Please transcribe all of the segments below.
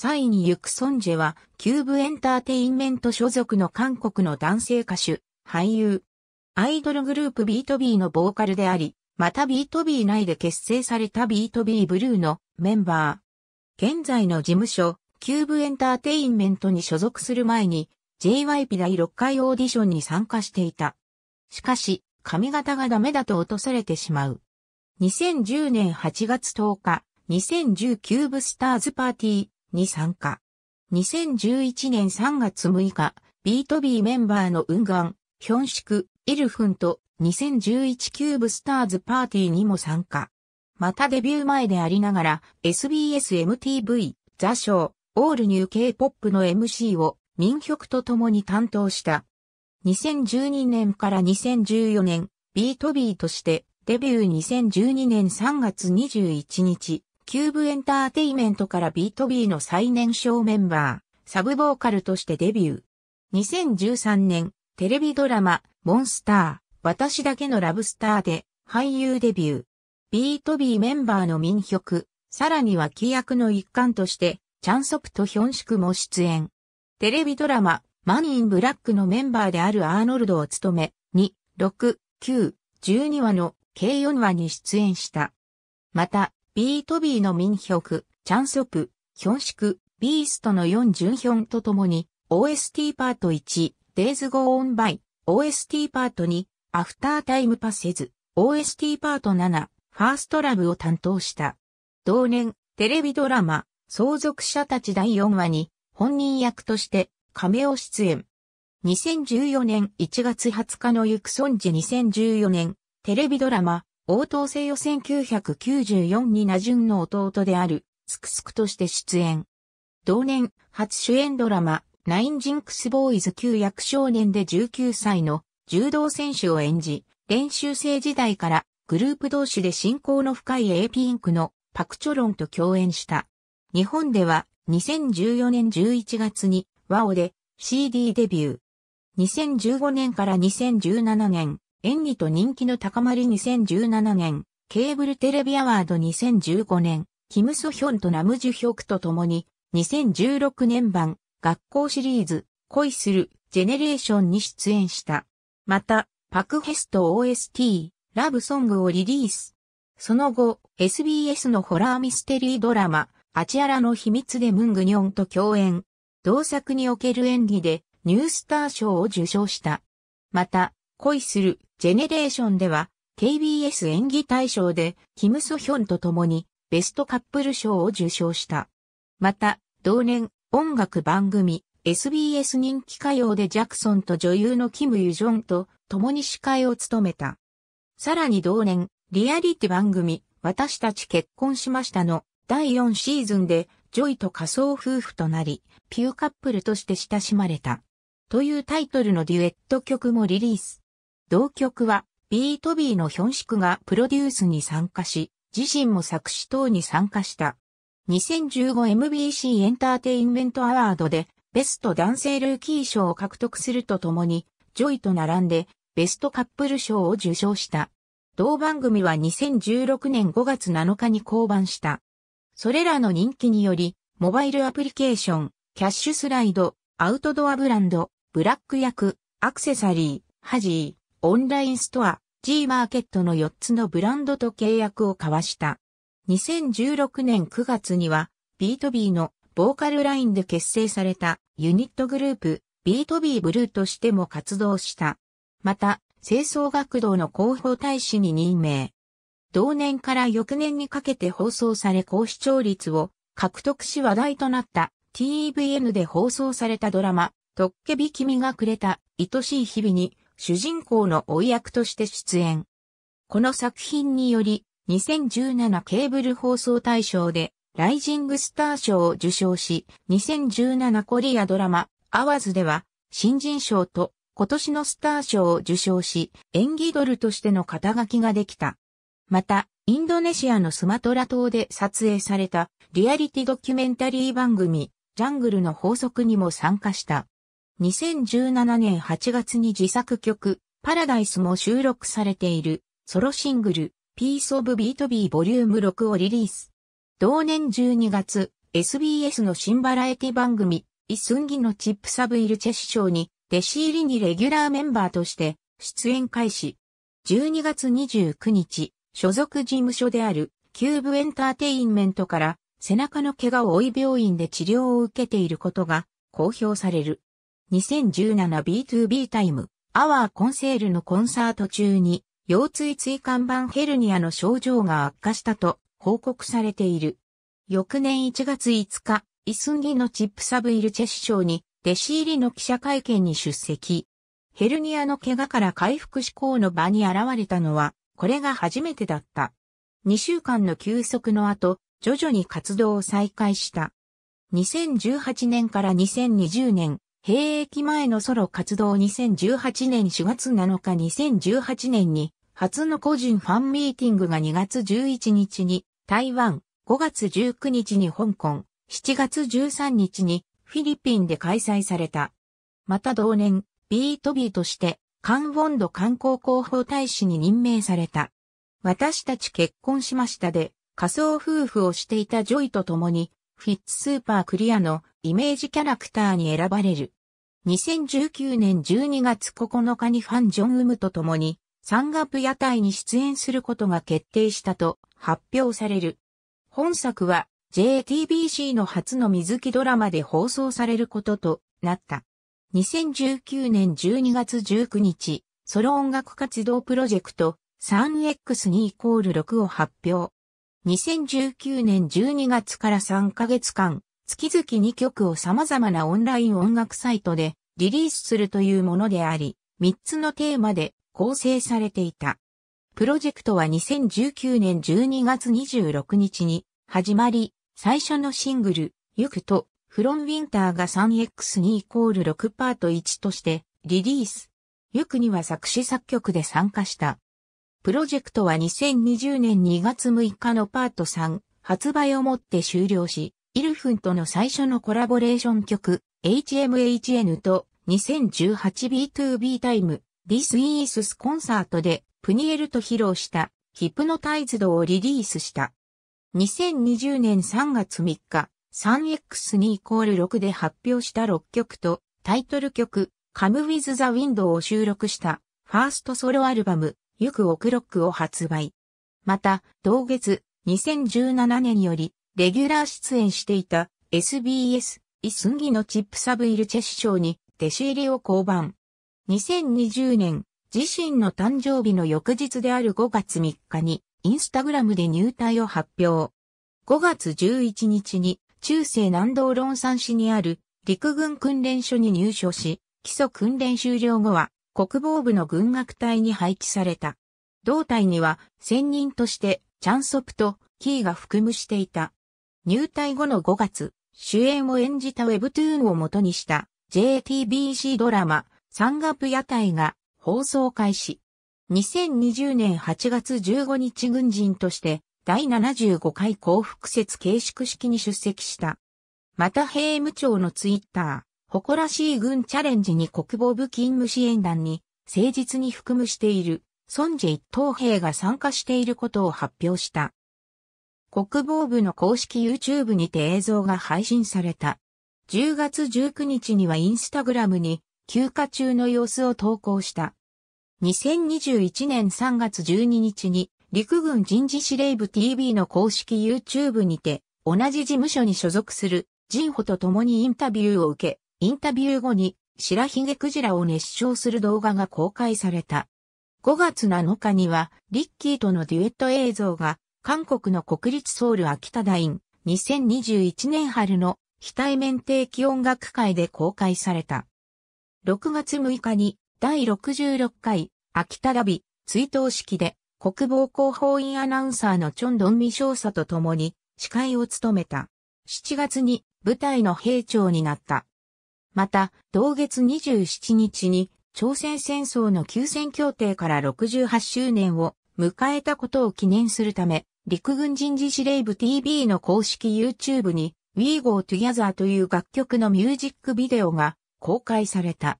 サイン・ユクソンジェは、キューブエンターテインメント所属の韓国の男性歌手、俳優。アイドルグループビートビーのボーカルであり、またビートビー内で結成されたビートビーブルーのメンバー。現在の事務所、キューブエンターテインメントに所属する前に、JYP 第6回オーディションに参加していた。しかし、髪型がダメだと落とされてしまう。2010年8月10日、2019ブスターズパーティー、に参加。2011年3月6日、ビートビーメンバーの運岩、ヒョンシク、イルフンと2011キューブスターズパーティーにも参加。またデビュー前でありながら SBS MTV、ザショー、オールニュー K-POP の MC を民曲と共に担当した。2012年から2014年、ビートビーとしてデビュー2012年3月21日、キューブエンターテイメントからビートビーの最年少メンバー、サブボーカルとしてデビュー。2013年、テレビドラマ、モンスター、私だけのラブスターで、俳優デビュー。ビートビーメンバーの民曲、さらには規約の一環として、チャンソプとヒョンシクも出演。テレビドラマ、マニーン・ブラックのメンバーであるアーノルドを務め、2、6、9、12話の計4話に出演した。また、ビートビーの民曲、チャンソプ、ヒョンシク、ビーストの4順ヒョンとともに、OST パート1、Days Go On By、OST パート2、アフタータイムパセ s OST パート7、ファーストラブを担当した。同年、テレビドラマ、相続者たち第4話に、本人役として、亀を出演。2014年1月20日のユクソン2014年、テレビドラマ、応答制予1 994にナジュンの弟である、スクスクとして出演。同年、初主演ドラマ、ナインジンクスボーイズ旧役少年で19歳の柔道選手を演じ、練習生時代からグループ同士で親交の深い A ピンクのパクチョロンと共演した。日本では2014年11月にワオで CD デビュー。2015年から2017年演技と人気の高まり2017年、ケーブルテレビアワード2015年、キム・ソヒョンとナム・ジュヒョクと共に、2016年版、学校シリーズ、恋する、ジェネレーションに出演した。また、パクヘスト OST、ラブソングをリリース。その後、SBS のホラーミステリードラマ、アチアラの秘密でムングニョンと共演。同作における演技で、ニュースター賞を受賞した。また、恋する、ジェネレーションでは KBS 演技大賞でキム・ソヒョンと共にベストカップル賞を受賞した。また、同年音楽番組 SBS 人気歌謡でジャクソンと女優のキム・ユジョンと共に司会を務めた。さらに同年、リアリティ番組、私たち結婚しましたの第4シーズンで、ジョイと仮想夫婦となり、ピューカップルとして親しまれた。というタイトルのデュエット曲もリリース。同曲は、ビートビーのヒョンシクがプロデュースに参加し、自身も作詞等に参加した。2015MBC エンターテインメントアワードで、ベスト男性ルーキー賞を獲得するとともに、ジョイと並んで、ベストカップル賞を受賞した。同番組は2016年5月7日に降板した。それらの人気により、モバイルアプリケーション、キャッシュスライド、アウトドアブランド、ブラック役、アクセサリー、ハジー、オンラインストア、G マーケットの4つのブランドと契約を交わした。2016年9月には、ビートビーのボーカルラインで結成されたユニットグループビートビーブルーとしても活動した。また、清掃学堂の広報大使に任命。同年から翌年にかけて放送され高視聴率を獲得し話題となった TVN で放送されたドラマ、とっけび君がくれた愛しい日々に主人公の追い役として出演。この作品により、2017ケーブル放送大賞で、ライジングスター賞を受賞し、2017コリアドラマ、アワズでは、新人賞と今年のスター賞を受賞し、演技ドルとしての肩書きができた。また、インドネシアのスマトラ島で撮影されたリアリティドキュメンタリー番組、ジャングルの法則にも参加した。2017年8月に自作曲、パラダイスも収録されている、ソロシングル、ピース・オブ・ビート・ビー・ボリューム6をリリース。同年12月、SBS の新バラエティ番組、イスンギのチップサブイルチェ師匠に、弟子入りにレギュラーメンバーとして、出演開始。12月29日、所属事務所である、キューブエンターテインメントから、背中の怪我を追い病院で治療を受けていることが、公表される。2017B2B タイム、アワーコンセールのコンサート中に、腰椎椎間板ヘルニアの症状が悪化したと報告されている。翌年1月5日、イスンギのチップサブイルチェ首相に、弟子入りの記者会見に出席。ヘルニアの怪我から回復志向の場に現れたのは、これが初めてだった。2週間の休息の後、徐々に活動を再開した。2018年から2020年、兵役前のソロ活動2018年4月7日2018年に初の個人ファンミーティングが2月11日に台湾、5月19日に香港、7月13日にフィリピンで開催された。また同年、ビートビーとしてカンウォンド観光広報大使に任命された。私たち結婚しましたで、仮想夫婦をしていたジョイと共にフィッツスーパークリアのイメージキャラクターに選ばれる。2019年12月9日にファン・ジョン・ウムと共に、サンガプ屋台に出演することが決定したと発表される。本作は JTBC の初の水木ドラマで放送されることとなった。2019年12月19日、ソロ音楽活動プロジェクト 3X2 イコール6を発表。2019年12月から3ヶ月間、月々2曲を様々なオンライン音楽サイトでリリースするというものであり、3つのテーマで構成されていた。プロジェクトは2019年12月26日に始まり、最初のシングル、ゆくと、フロンウィンターが 3x2 イコール6パート1としてリリース。ゆくには作詞作曲で参加した。プロジェクトは2020年2月6日のパート3発売をもって終了し、イルフンとの最初のコラボレーション曲 HMHN と 2018B2B タイム This is コンサートでプニエルと披露したヒプノタイズドをリリースした。2020年3月3日、3x2 イコール6で発表した6曲とタイトル曲 Come with the Wind を収録したファーストソロアルバムゆくオクロックを発売。また、同月、2017年より、レギュラー出演していた SBS、イスンギのチップサブイルチェ師匠に、弟子入りを降板。2020年、自身の誕生日の翌日である5月3日に、インスタグラムで入隊を発表。5月11日に、中世南道論山市にある陸軍訓練所に入所し、基礎訓練終了後は、国防部の軍学隊に配置された。同隊には専任としてチャンソプとキーが含むしていた。入隊後の5月、主演を演じたウェブトゥーンを元にした JTBC ドラマサンガプ屋台が放送開始。2020年8月15日軍人として第75回幸福節形式式に出席した。また兵務庁のツイッター。誇らしい軍チャレンジに国防部勤務支援団に、誠実に含むしている、ソンジェ一等兵が参加していることを発表した。国防部の公式 YouTube にて映像が配信された。10月19日にはインスタグラムに休暇中の様子を投稿した。2021年3月12日に陸軍人事司令部 TV の公式 YouTube にて同じ事務所に所属するジンホと共にインタビューを受け、インタビュー後に白ひげクジラを熱唱する動画が公開された。5月7日にはリッキーとのデュエット映像が韓国の国立ソウル秋田大院2021年春の非対面定期音楽会で公開された。6月6日に第66回秋田ラビ追悼式で国防広報院アナウンサーのチョンドンミ少佐と共に司会を務めた。7月に舞台の兵長になった。また、同月27日に、朝鮮戦争の休戦協定から68周年を迎えたことを記念するため、陸軍人事司令部 TV の公式 YouTube に We Go Together という楽曲のミュージックビデオが公開された。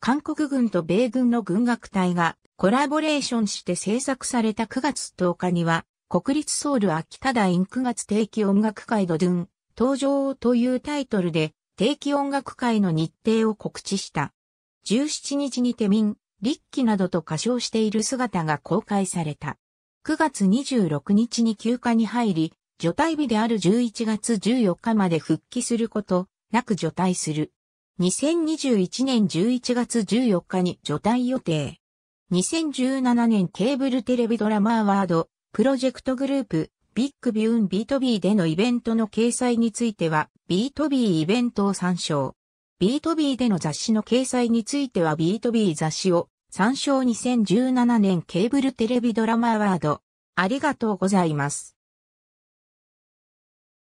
韓国軍と米軍の軍楽隊がコラボレーションして制作された9月10日には、国立ソウル秋田大9月定期音楽会ドドゥン、登場というタイトルで定期音楽会の日程を告知した。17日に手民、立キなどと歌唱している姿が公開された。9月26日に休暇に入り、除隊日である11月14日まで復帰すること、なく除隊する。2021年11月14日に除隊予定。2017年ケーブルテレビドラマアワード、プロジェクトグループ、ビッグビューンビートビーでのイベントの掲載についてはビートビーイベントを参照。ビトビ b での雑誌の掲載についてはビートビー雑誌を参照2017年ケーブルテレビドラマアワード。ありがとうございます。